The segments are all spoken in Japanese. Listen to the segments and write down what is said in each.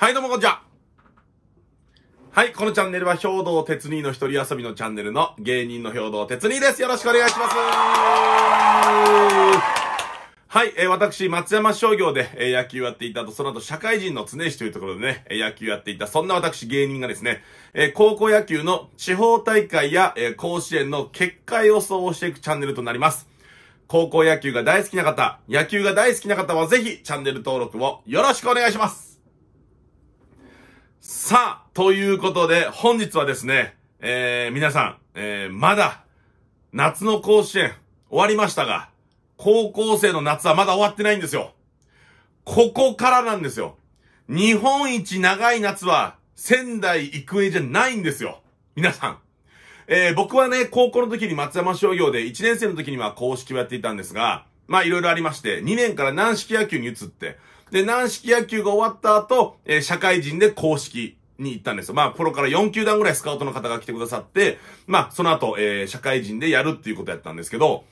はい、どうもこんにちは。はい、このチャンネルは兵道鉄人の一人遊びのチャンネルの芸人の兵道鉄人です。よろしくお願いします。はい、えー、私、松山商業で、えー、野球やっていたと、その後、社会人の常石というところでね、えー、野球やっていた、そんな私芸人がですね、えー、高校野球の地方大会や、えー、甲子園の結果予想をしていくチャンネルとなります。高校野球が大好きな方、野球が大好きな方はぜひ、チャンネル登録をよろしくお願いします。さあ、ということで、本日はですね、えー、皆さん、えー、まだ、夏の甲子園、終わりましたが、高校生の夏はまだ終わってないんですよ。ここからなんですよ。日本一長い夏は、仙台育英じゃないんですよ。皆さん。えー、僕はね、高校の時に松山商業で1年生の時には公式をやっていたんですが、まあいろいろありまして、2年から軟式野球に移って、で、軟式野球が終わった後、えー、社会人で公式に行ったんですよ。まあ、プロから4球団ぐらいスカウトの方が来てくださって、まあ、その後、えー、社会人でやるっていうことやったんですけど、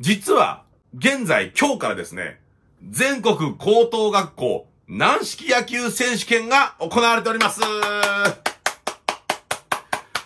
実は、現在、今日からですね、全国高等学校軟式野球選手権が行われております。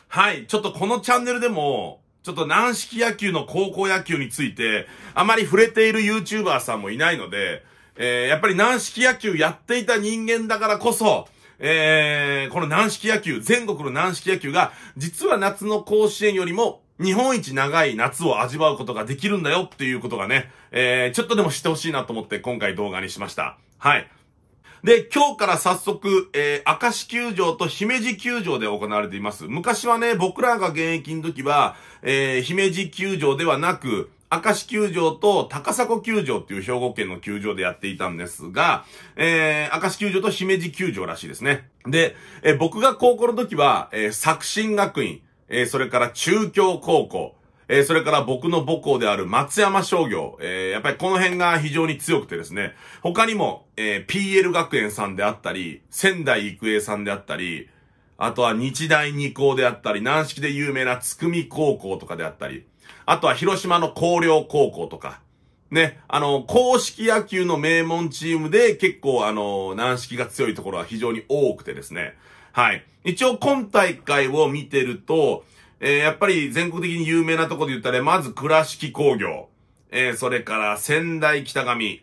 はい、ちょっとこのチャンネルでも、ちょっと軟式野球の高校野球について、あまり触れている YouTuber さんもいないので、えー、やっぱり軟式野球やっていた人間だからこそ、えー、この軟式野球、全国の軟式野球が、実は夏の甲子園よりも、日本一長い夏を味わうことができるんだよっていうことがね、えー、ちょっとでもしてほしいなと思って今回動画にしました。はい。で、今日から早速、えー、明石球場と姫路球場で行われています。昔はね、僕らが現役の時は、えー、姫路球場ではなく、明石球場と高砂球場っていう兵庫県の球場でやっていたんですが、えー、明石球場と姫路球場らしいですね。で、えー、僕が高校の時は、えー、作新学院、えー、それから中京高校、えー、それから僕の母校である松山商業、えー、やっぱりこの辺が非常に強くてですね、他にも、えー、PL 学園さんであったり、仙台育英さんであったり、あとは日大二高であったり、軟式で有名なつくみ高校とかであったり、あとは広島の広陵高校とか、ね、あの、公式野球の名門チームで結構あの、軟式が強いところは非常に多くてですね。はい。一応今大会を見てると、えー、やっぱり全国的に有名なところで言ったら、まず倉敷工業、えー、それから仙台北上、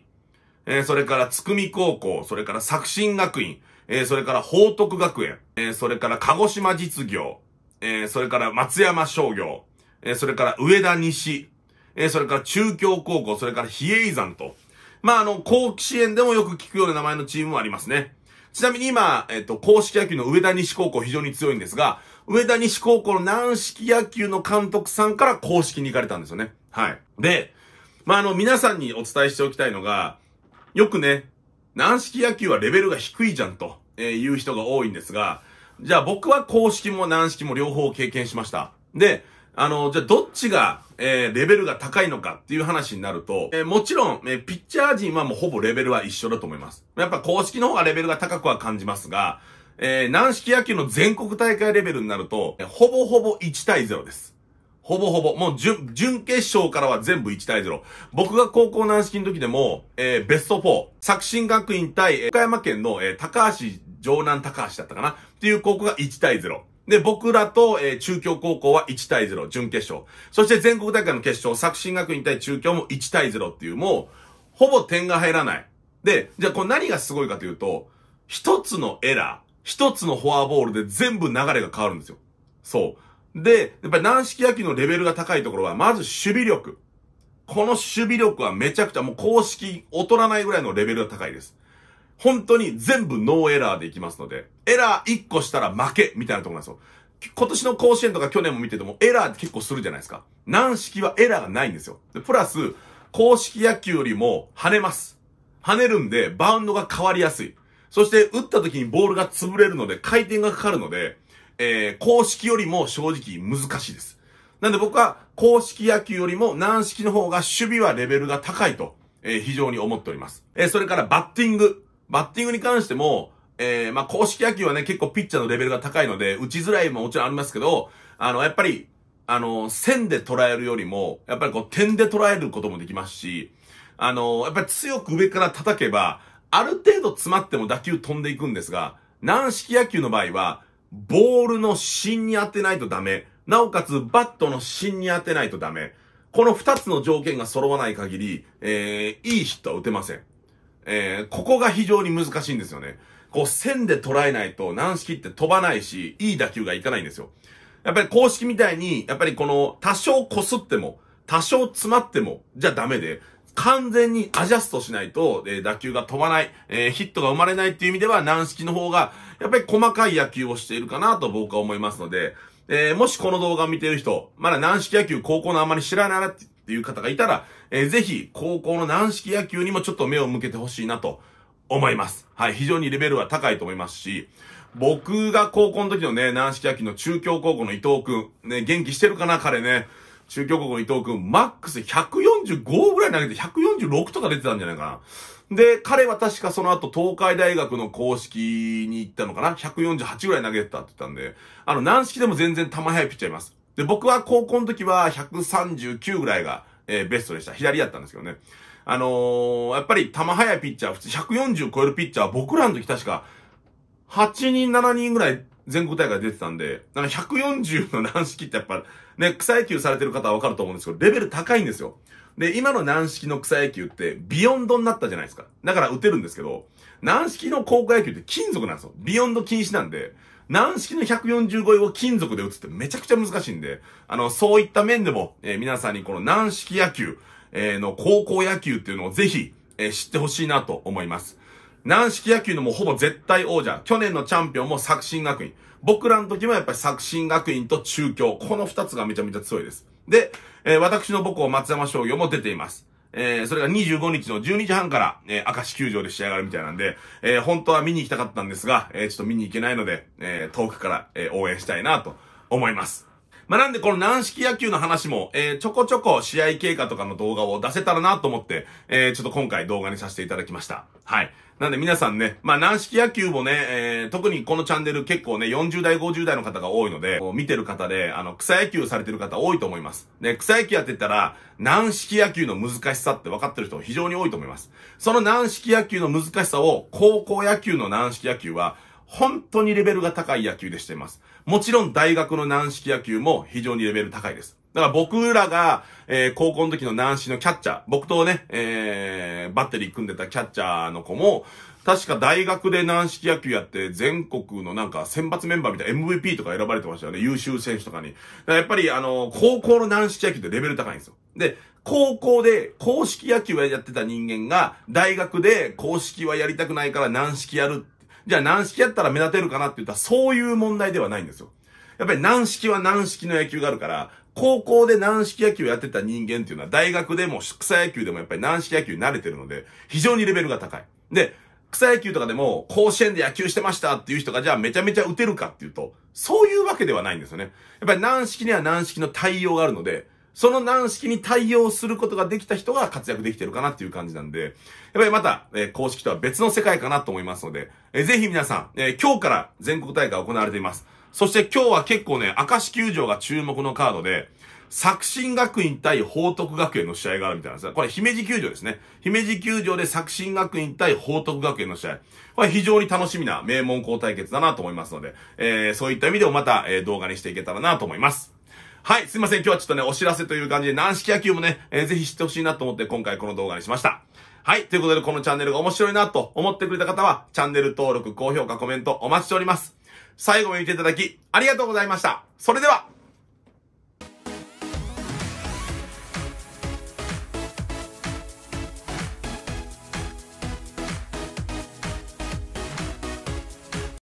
えー、それからつくみ高校、それから作新学院、えー、それから報徳学園、えー、それから鹿児島実業、えー、それから松山商業、えそれから上田西、えそれから中京高校、それから比叡山と、まあ、あの、期支援でもよく聞くような名前のチームもありますね。ちなみに今、えっと、公式野球の上田西高校非常に強いんですが、上田西高校の軟式野球の監督さんから公式に行かれたんですよね。はい。で、まあ、あの、皆さんにお伝えしておきたいのが、よくね、軟式野球はレベルが低いじゃんと、えー、いう人が多いんですが、じゃあ僕は公式も軟式も両方経験しました。で、あの、じゃあどっちが、えー、レベルが高いのかっていう話になると、えー、もちろん、えー、ピッチャー陣はもうほぼレベルは一緒だと思います。やっぱ公式の方がレベルが高くは感じますが、えー、軟式野球の全国大会レベルになると、えー、ほぼほぼ1対0です。ほぼほぼ、もう準、準決勝からは全部1対0。僕が高校軟式の時でも、えー、ベスト4、作新学院対、えー、岡山県の、えー、高橋、城南高橋だったかなっていう高校が1対0。で、僕らと、えー、中京高校は1対0、準決勝。そして全国大会の決勝、作新学院対中京も1対0っていう、もう、ほぼ点が入らない。で、じゃあこれ何がすごいかというと、一つのエラー、一つのフォアボールで全部流れが変わるんですよ。そう。で、やっぱり軟式野球のレベルが高いところは、まず守備力。この守備力はめちゃくちゃ、もう公式劣らないぐらいのレベルが高いです。本当に全部ノーエラーでいきますので、エラー1個したら負けみたいなところなんですよ。今年の甲子園とか去年も見ててもエラーって結構するじゃないですか。軟式はエラーがないんですよ。で、プラス、公式野球よりも跳ねます。跳ねるんで、バウンドが変わりやすい。そして、打った時にボールが潰れるので、回転がかかるので、えー、公式よりも正直難しいです。なんで僕は、公式野球よりも軟式の方が守備はレベルが高いと、えー、非常に思っております。えー、それからバッティング。バッティングに関しても、えー、まあ、公式野球はね、結構ピッチャーのレベルが高いので、打ちづらいももちろんありますけど、あの、やっぱり、あの、線で捉えるよりも、やっぱりこう、点で捉えることもできますし、あの、やっぱり強く上から叩けば、ある程度詰まっても打球飛んでいくんですが、軟式野球の場合は、ボールの芯に当てないとダメ。なおかつ、バットの芯に当てないとダメ。この二つの条件が揃わない限り、えー、いいヒットは打てません。えー、ここが非常に難しいんですよね。こう、線で捉えないと、軟式って飛ばないし、いい打球がいかないんですよ。やっぱり公式みたいに、やっぱりこの、多少擦っても、多少詰まっても、じゃダメで、完全にアジャストしないと、えー、打球が飛ばない、えー、ヒットが生まれないっていう意味では、軟式の方が、やっぱり細かい野球をしているかなと僕は思いますので、えー、もしこの動画を見ている人、まだ軟式野球高校のあんまり知らないなって、っていう方がいたら、えー、ぜひ、高校の軟式野球にもちょっと目を向けてほしいなと思います。はい、非常にレベルは高いと思いますし、僕が高校の時のね、軟式野球の中京高校の伊藤くん、ね、元気してるかな、彼ね。中京高校の伊藤くん、マックス145ぐらい投げて146とか出てたんじゃないかな。で、彼は確かその後東海大学の公式に行ったのかな ?148 ぐらい投げてたって言ったんで、あの、軟式でも全然球速いピッチャーいます。で、僕は高校の時は139ぐらいが、えー、ベストでした。左やったんですけどね。あのー、やっぱり球速いピッチャー、普通140超えるピッチャー、僕らの時確か、8人、7人ぐらい全国大会出てたんで、なんか140の軟式ってやっぱ、ね、草野球されてる方はわかると思うんですけど、レベル高いんですよ。で、今の軟式の草野球って、ビヨンドになったじゃないですか。だから打てるんですけど、軟式の高校野球って金属なんですよ。ビヨンド禁止なんで、軟式の1 4 5位を金属で打つってめちゃくちゃ難しいんで、あの、そういった面でも、えー、皆さんにこの軟式野球、えー、の高校野球っていうのをぜひ、えー、知ってほしいなと思います。軟式野球のもうほぼ絶対王者。去年のチャンピオンも作新学院。僕らの時もやっぱり作新学院と中京。この二つがめちゃめちゃ強いです。で、えー、私の母校松山商業も出ています。えー、それが25日の12時半から、えー、明石球場で仕上がるみたいなんで、えー、本当は見に行きたかったんですが、えー、ちょっと見に行けないので、えー、遠くから、えー、応援したいなと思います。まあ、なんでこの軟式野球の話も、えー、ちょこちょこ試合経過とかの動画を出せたらなと思って、えー、ちょっと今回動画にさせていただきました。はい。なんで皆さんね、まあ、軟式野球もね、えー、特にこのチャンネル結構ね、40代、50代の方が多いので、見てる方で、あの、草野球されてる方多いと思います。で、草野球やってたら、軟式野球の難しさって分かってる人非常に多いと思います。その軟式野球の難しさを、高校野球の軟式野球は、本当にレベルが高い野球でしてます。もちろん大学の軟式野球も非常にレベル高いです。だから僕らが、えー、高校の時の軟式のキャッチャー、僕とね、えー、バッテリー組んでたキャッチャーの子も、確か大学で軟式野球やって、全国のなんか選抜メンバーみたいな MVP とか選ばれてましたよね。優秀選手とかに。かやっぱりあの、高校の軟式野球ってレベル高いんですよ。で、高校で公式野球をやってた人間が、大学で公式はやりたくないから軟式やるじゃあ軟式やったら目立てるかなって言ったら、そういう問題ではないんですよ。やっぱり軟式は軟式の野球があるから、高校で軟式野球やってた人間っていうのは、大学でも草野球でもやっぱり軟式野球に慣れてるので、非常にレベルが高い。で、草野球とかでも、甲子園で野球してましたっていう人が、じゃあめちゃめちゃ打てるかっていうと、そういうわけではないんですよね。やっぱり軟式には軟式の対応があるので、その軟式に対応することができた人が活躍できてるかなっていう感じなんで、やっぱりまた、えー、公式とは別の世界かなと思いますので、えー、ぜひ皆さん、えー、今日から全国大会行われています。そして今日は結構ね、明石球場が注目のカードで、作新学院対報徳学園の試合があるみたいなんですよ。これ姫路球場ですね。姫路球場で作新学院対報徳学園の試合。これ非常に楽しみな名門校対決だなと思いますので、えー、そういった意味でもまた、えー、動画にしていけたらなと思います。はい、すいません。今日はちょっとね、お知らせという感じで、軟式野球もね、えー、ぜひ知ってほしいなと思って、今回この動画にしました。はい、ということで、このチャンネルが面白いなと思ってくれた方は、チャンネル登録、高評価、コメントお待ちしております。最後まで見ていただき、ありがとうございました。それでは